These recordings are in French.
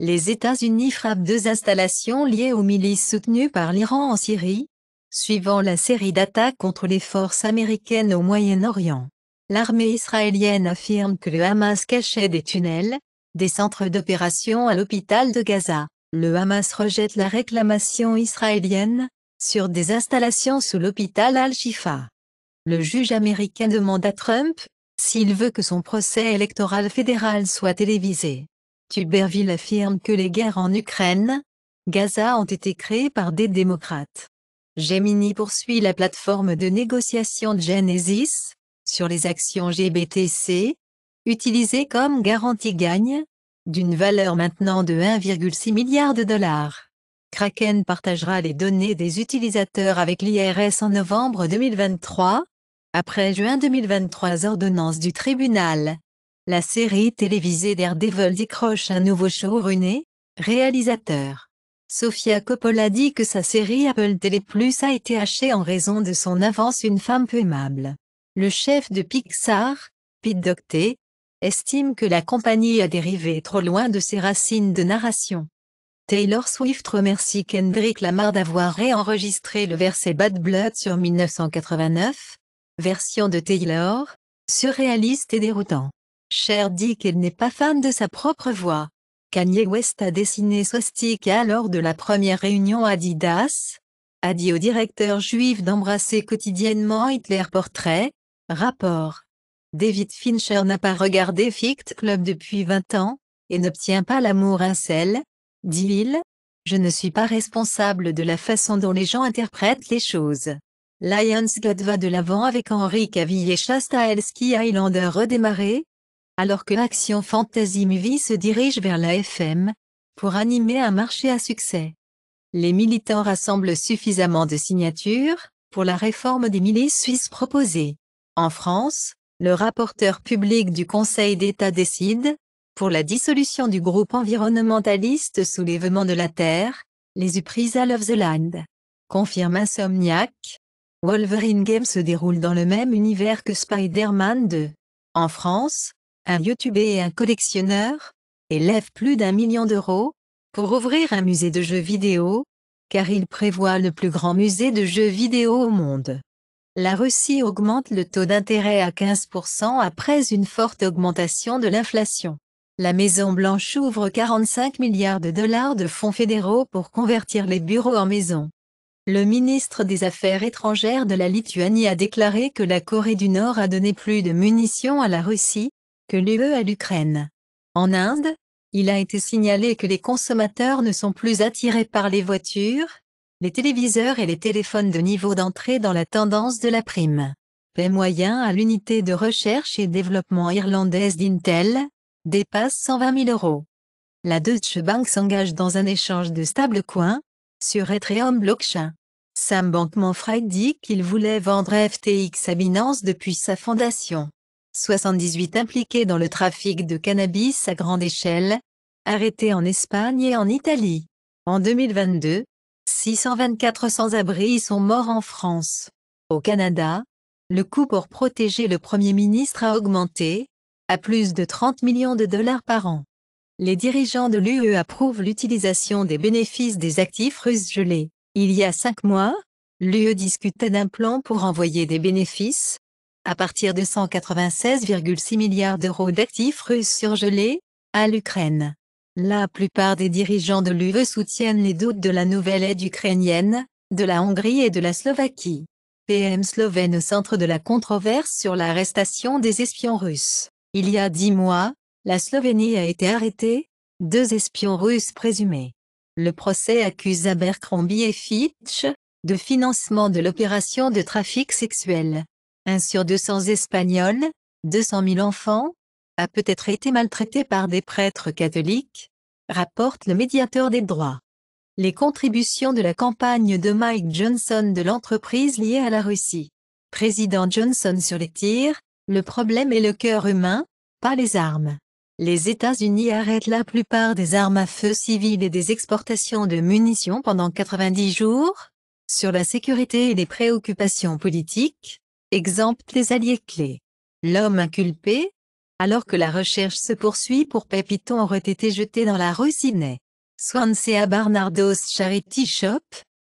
Les États-Unis frappent deux installations liées aux milices soutenues par l'Iran en Syrie, suivant la série d'attaques contre les forces américaines au Moyen-Orient. L'armée israélienne affirme que le Hamas cachait des tunnels, des centres d'opération à l'hôpital de Gaza. Le Hamas rejette la réclamation israélienne, sur des installations sous l'hôpital Al-Shifa. Le juge américain demande à Trump, s'il veut que son procès électoral fédéral soit télévisé. Tuberville affirme que les guerres en Ukraine, Gaza ont été créées par des démocrates. Gemini poursuit la plateforme de négociation Genesis, sur les actions GBTC, utilisées comme garantie gagne, d'une valeur maintenant de 1,6 milliard de dollars. Kraken partagera les données des utilisateurs avec l'IRS en novembre 2023, après juin 2023 ordonnance du tribunal la série télévisée Daredevil décroche un nouveau show showrunner, réalisateur. Sofia Coppola dit que sa série Apple Plus a été hachée en raison de son avance Une femme peu aimable. Le chef de Pixar, Pete Docter, estime que la compagnie a dérivé trop loin de ses racines de narration. Taylor Swift remercie Kendrick Lamar d'avoir réenregistré le verset Bad Blood sur 1989, version de Taylor, surréaliste et déroutant. Cher dit qu'elle n'est pas fan de sa propre voix. Kanye West a dessiné Swastika lors de la première réunion Adidas, a dit au directeur juif d'embrasser quotidiennement Hitler Portrait, rapport. David Fincher n'a pas regardé Fict Club depuis 20 ans, et n'obtient pas l'amour incel, dit-il. Je ne suis pas responsable de la façon dont les gens interprètent les choses. Lionsgate va de l'avant avec Henri Cavill et Shasta Highlander redémarré, alors que Action Fantasy Movie se dirige vers la FM, pour animer un marché à succès. Les militants rassemblent suffisamment de signatures pour la réforme des milices suisses proposée. En France, le rapporteur public du Conseil d'État décide, pour la dissolution du groupe environnementaliste Soulèvement de la Terre, les à Love the Land. Confirme Insomniac, Wolverine Game se déroule dans le même univers que Spider-Man 2. En France, un youtubeur et un collectionneur, élèvent plus d'un million d'euros, pour ouvrir un musée de jeux vidéo, car il prévoit le plus grand musée de jeux vidéo au monde. La Russie augmente le taux d'intérêt à 15% après une forte augmentation de l'inflation. La Maison-Blanche ouvre 45 milliards de dollars de fonds fédéraux pour convertir les bureaux en maisons. Le ministre des Affaires étrangères de la Lituanie a déclaré que la Corée du Nord a donné plus de munitions à la Russie, que l'UE à l'Ukraine. En Inde, il a été signalé que les consommateurs ne sont plus attirés par les voitures, les téléviseurs et les téléphones de niveau d'entrée dans la tendance de la prime. Les moyen à l'unité de recherche et développement irlandaise d'Intel dépasse 120 000 euros. La Deutsche Bank s'engage dans un échange de stablecoin, sur Ethereum blockchain. Sam Bankman-Fried dit qu'il voulait vendre FTX à Binance depuis sa fondation. 78 impliqués dans le trafic de cannabis à grande échelle, arrêtés en Espagne et en Italie. En 2022, 624 sans-abri sont morts en France. Au Canada, le coût pour protéger le Premier ministre a augmenté, à plus de 30 millions de dollars par an. Les dirigeants de l'UE approuvent l'utilisation des bénéfices des actifs russes gelés. Il y a cinq mois, l'UE discutait d'un plan pour envoyer des bénéfices, à partir de 196,6 milliards d'euros d'actifs russes surgelés, à l'Ukraine. La plupart des dirigeants de l'UE soutiennent les doutes de la nouvelle aide ukrainienne, de la Hongrie et de la Slovaquie. PM slovène au centre de la controverse sur l'arrestation des espions russes. Il y a dix mois, la Slovénie a été arrêtée, deux espions russes présumés. Le procès accuse Abercrombie et Fitch de financement de l'opération de trafic sexuel. Un sur 200 Espagnols, 200 000 enfants, a peut-être été maltraité par des prêtres catholiques, rapporte le médiateur des droits. Les contributions de la campagne de Mike Johnson de l'entreprise liée à la Russie. Président Johnson sur les tirs, le problème est le cœur humain, pas les armes. Les États-Unis arrêtent la plupart des armes à feu civiles et des exportations de munitions pendant 90 jours. Sur la sécurité et les préoccupations politiques, Exemple des alliés clés. L'homme inculpé, alors que la recherche se poursuit pour Pépiton aurait été jeté dans la rue Sydney. Swansea Barnardo's Charity Shop,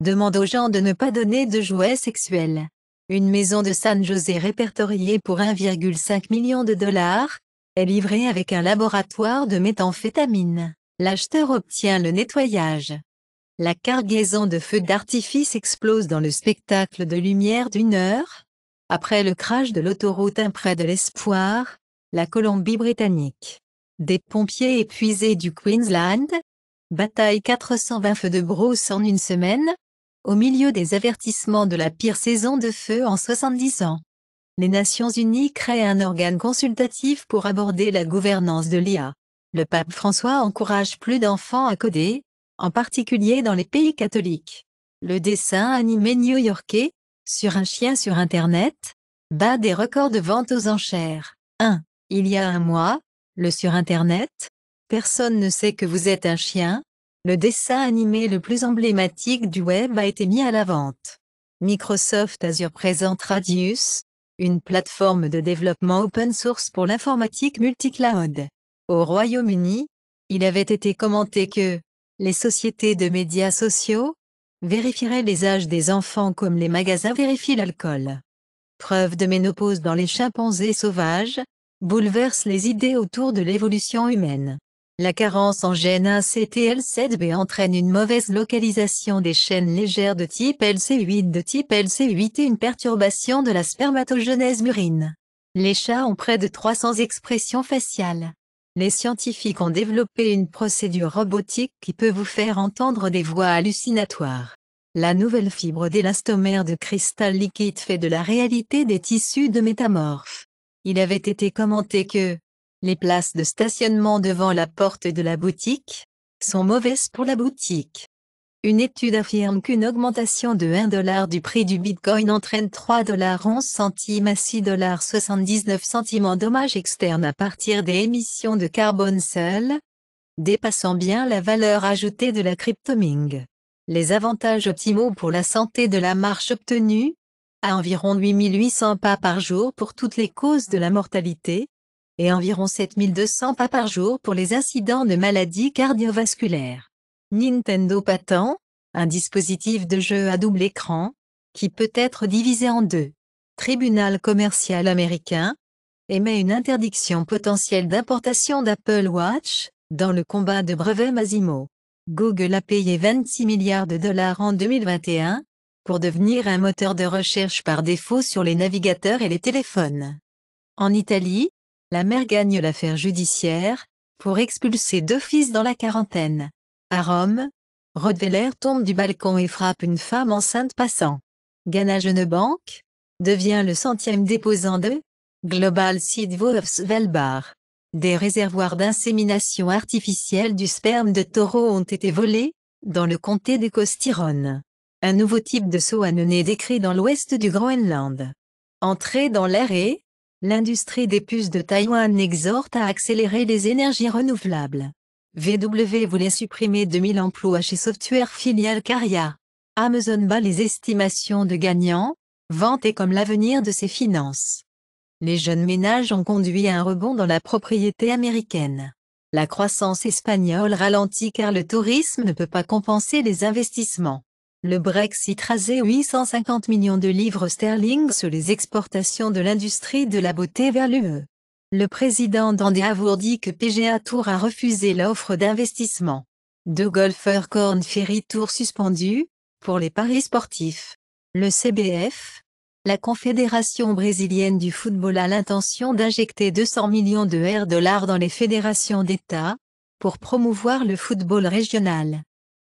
demande aux gens de ne pas donner de jouets sexuels. Une maison de San José répertoriée pour 1,5 million de dollars, est livrée avec un laboratoire de méthamphétamine. L'acheteur obtient le nettoyage. La cargaison de feux d'artifice explose dans le spectacle de lumière d'une heure, après le crash de l'autoroute près de l'Espoir, la Colombie-Britannique. Des pompiers épuisés du Queensland, bataille 420 feux de brousse en une semaine, au milieu des avertissements de la pire saison de feu en 70 ans. Les Nations Unies créent un organe consultatif pour aborder la gouvernance de l'IA. Le pape François encourage plus d'enfants à coder, en particulier dans les pays catholiques. Le dessin animé new-yorkais, sur un chien sur Internet, bas des records de vente aux enchères. 1. Il y a un mois, le sur Internet, personne ne sait que vous êtes un chien, le dessin animé le plus emblématique du web a été mis à la vente. Microsoft Azure présente Radius, une plateforme de développement open source pour l'informatique multicloud. Au Royaume-Uni, il avait été commenté que les sociétés de médias sociaux, vérifierait les âges des enfants comme les magasins vérifient l'alcool. Preuve de ménopause dans les chimpanzés sauvages, bouleverse les idées autour de l'évolution humaine. La carence en gène ctl 7 b entraîne une mauvaise localisation des chaînes légères de type LC8 de type LC8 et une perturbation de la spermatogenèse murine. Les chats ont près de 300 expressions faciales les scientifiques ont développé une procédure robotique qui peut vous faire entendre des voix hallucinatoires. La nouvelle fibre d'élastomère de cristal liquide fait de la réalité des tissus de métamorphes. Il avait été commenté que les places de stationnement devant la porte de la boutique sont mauvaises pour la boutique. Une étude affirme qu'une augmentation de 1 dollar du prix du Bitcoin entraîne 3 dollars 11 centimes à 6 dollars 79 centimes en dommages externes à partir des émissions de carbone seules, dépassant bien la valeur ajoutée de la cryptoming. Les avantages optimaux pour la santé de la marche obtenue, à environ 8800 pas par jour pour toutes les causes de la mortalité, et environ 7200 pas par jour pour les incidents de maladies cardiovasculaires. Nintendo Patent, un dispositif de jeu à double écran, qui peut être divisé en deux. Tribunal commercial américain, émet une interdiction potentielle d'importation d'Apple Watch, dans le combat de brevet Masimo. Google a payé 26 milliards de dollars en 2021, pour devenir un moteur de recherche par défaut sur les navigateurs et les téléphones. En Italie, la mère gagne l'affaire judiciaire, pour expulser deux fils dans la quarantaine. À Rome, Rodveller tombe du balcon et frappe une femme enceinte passant. Ghana Genebank devient le centième déposant de Global Seed Velbar. Des réservoirs d'insémination artificielle du sperme de taureau ont été volés, dans le comté de Costiron. Un nouveau type de saut à décrit dans l'ouest du Groenland. Entrée dans l'air et, l'industrie des puces de Taïwan exhorte à accélérer les énergies renouvelables. VW voulait supprimer 2000 emplois chez Software filiale Caria. Amazon bat les estimations de gagnants, et comme l'avenir de ses finances. Les jeunes ménages ont conduit à un rebond dans la propriété américaine. La croissance espagnole ralentit car le tourisme ne peut pas compenser les investissements. Le Brexit rasait 850 millions de livres sterling sur les exportations de l'industrie de la beauté vers l'UE. Le président Dandé dit que PGA Tour a refusé l'offre d'investissement. Deux golfeurs Corn Ferry Tour suspendus, pour les paris sportifs. Le CBF, la Confédération brésilienne du football a l'intention d'injecter 200 millions de R dans les fédérations d'État, pour promouvoir le football régional.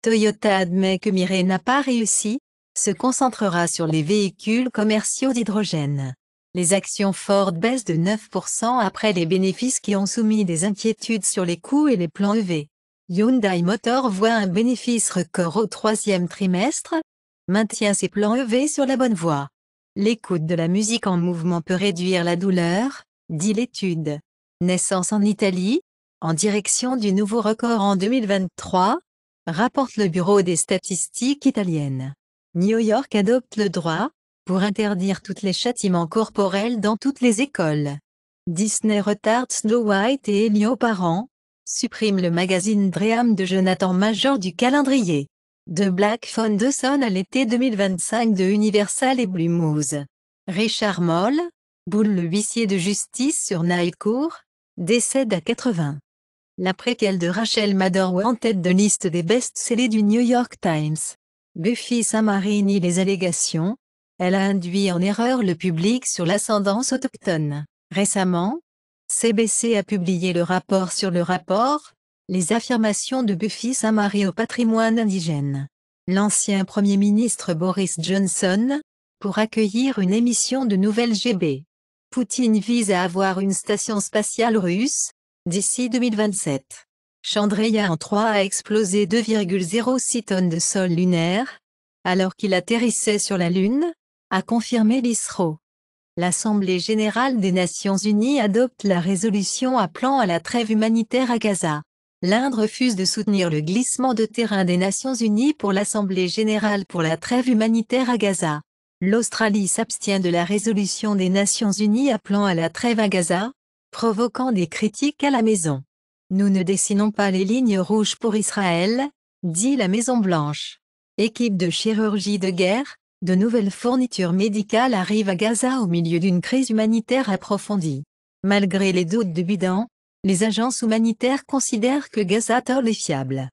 Toyota admet que Mireille n'a pas réussi, se concentrera sur les véhicules commerciaux d'hydrogène. Les actions Ford baissent de 9% après les bénéfices qui ont soumis des inquiétudes sur les coûts et les plans EV. Hyundai Motor voit un bénéfice record au troisième trimestre, maintient ses plans EV sur la bonne voie. L'écoute de la musique en mouvement peut réduire la douleur, dit l'étude. Naissance en Italie, en direction du nouveau record en 2023, rapporte le Bureau des statistiques italiennes. New York adopte le droit, pour interdire tous les châtiments corporels dans toutes les écoles. Disney retarde Snow White et Elio Parent. supprime le magazine Dream de Jonathan Major du calendrier. De Black son à l'été 2025 de Universal et moose Richard Moll, boule le huissier de justice sur Nile Court, décède à 80. La préquelle de Rachel Maddow en tête de liste des best-sellers du New York Times. Buffy Samarini Les allégations, elle a induit en erreur le public sur l'ascendance autochtone. Récemment, CBC a publié le rapport sur le rapport, les affirmations de Buffy saint au patrimoine indigène. L'ancien Premier ministre Boris Johnson, pour accueillir une émission de Nouvelle GB. Poutine vise à avoir une station spatiale russe, d'ici 2027. Chandrayaan 3 a explosé 2,06 tonnes de sol lunaire, alors qu'il atterrissait sur la Lune, a confirmé l'ISRO. L'Assemblée générale des Nations unies adopte la résolution appelant à la trêve humanitaire à Gaza. L'Inde refuse de soutenir le glissement de terrain des Nations unies pour l'Assemblée générale pour la trêve humanitaire à Gaza. L'Australie s'abstient de la résolution des Nations unies appelant à la trêve à Gaza, provoquant des critiques à la maison. Nous ne dessinons pas les lignes rouges pour Israël, dit la Maison-Blanche. Équipe de chirurgie de guerre, de nouvelles fournitures médicales arrivent à Gaza au milieu d'une crise humanitaire approfondie. Malgré les doutes de Bidan, les agences humanitaires considèrent que Gaza Toll est fiable.